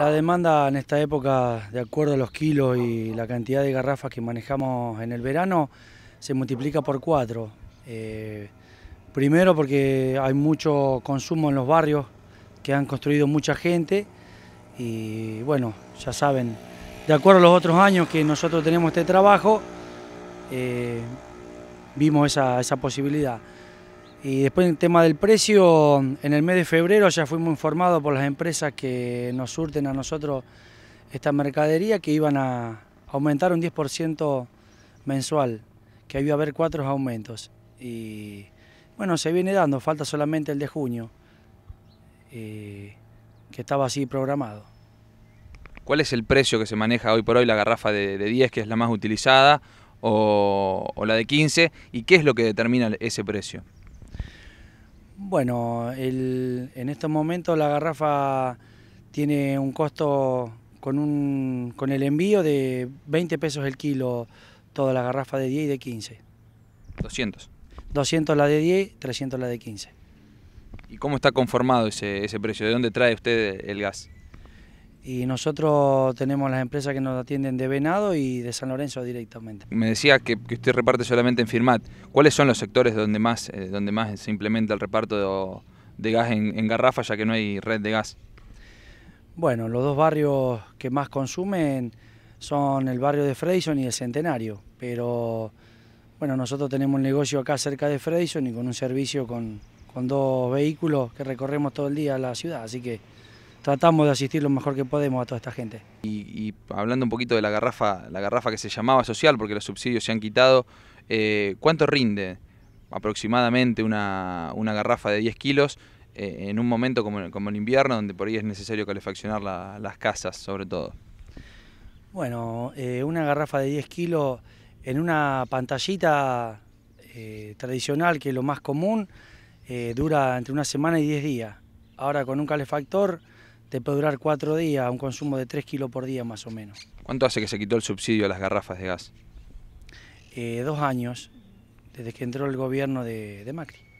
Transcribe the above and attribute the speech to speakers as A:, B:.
A: La demanda en esta época, de acuerdo a los kilos y la cantidad de garrafas que manejamos en el verano, se multiplica por cuatro. Eh, primero porque hay mucho consumo en los barrios que han construido mucha gente y bueno, ya saben, de acuerdo a los otros años que nosotros tenemos este trabajo, eh, vimos esa posibilidad. Y después el tema del precio, en el mes de febrero ya fuimos informados por las empresas que nos surten a nosotros esta mercadería que iban a aumentar un 10% mensual, que iba a haber cuatro aumentos. Y bueno, se viene dando, falta solamente el de junio, eh, que estaba así programado.
B: ¿Cuál es el precio que se maneja hoy por hoy la garrafa de, 10, que es la más utilizada, o la de 15? ¿Y qué es lo que determina ese precio?
A: Bueno, en estos momentos la garrafa tiene un costo con, el envío de 20 pesos el kilo, toda la garrafa de 10 y de 15. 200. 200 la de 10, 300 la de 15.
B: ¿Y cómo está conformado ese, ese precio? ¿De dónde trae usted el gas?
A: y nosotros tenemos las empresas que nos atienden de Venado y de San Lorenzo directamente.
B: Me decía que, usted reparte solamente en Firmat. ¿Cuáles son los sectores donde más, eh, donde más se implementa el reparto de, gas en, Garrafa, ya que no hay red de gas?
A: Bueno, los dos barrios que más consumen son el barrio de Fredison y el Centenario, pero bueno, nosotros tenemos un negocio acá cerca de Fredison y con un servicio con, con dos vehículos que recorremos todo el día la ciudad, así que tratamos de asistir lo mejor que podemos a toda esta gente.
B: Y, hablando un poquito de la garrafa, la garrafa que se llamaba social, porque los subsidios se han quitado, eh, ¿cuánto rinde aproximadamente una, garrafa de 10 kilos eh, en un momento como, el invierno, donde por ahí es necesario calefaccionar las casas sobre todo?
A: Bueno, eh, una garrafa de 10 kilos en una pantallita tradicional, que es lo más común, dura entre una semana y 10 días. Ahora con un calefactor te puede durar cuatro días, un consumo de tres kilos por día más o menos.
B: ¿Cuánto hace que se quitó el subsidio a las garrafas de gas?
A: Eh, dos años, desde que entró el gobierno de Macri.